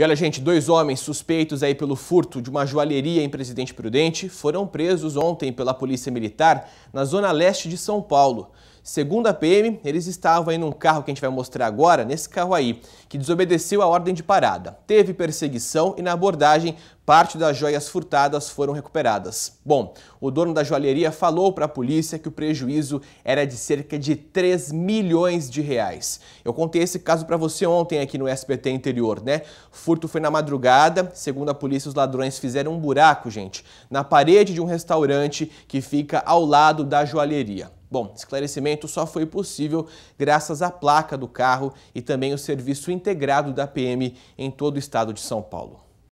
E olha, gente, dois homens suspeitos aí pelo furto de uma joalheria em Presidente Prudente foram presos ontem pela Polícia Militar na zona leste de São Paulo. Segundo a PM, eles estavam em um carro que a gente vai mostrar agora, nesse carro aí, que desobedeceu a ordem de parada. Teve perseguição e na abordagem, parte das joias furtadas foram recuperadas. Bom, o dono da joalheria falou para a polícia que o prejuízo era de cerca de 3 milhões de reais. Eu contei esse caso para você ontem aqui no SBT Interior, né? furto foi na madrugada, segundo a polícia, os ladrões fizeram um buraco, gente, na parede de um restaurante que fica ao lado da joalheria. Bom, esclarecimento só foi possível graças à placa do carro e também o serviço integrado da PM em todo o estado de São Paulo.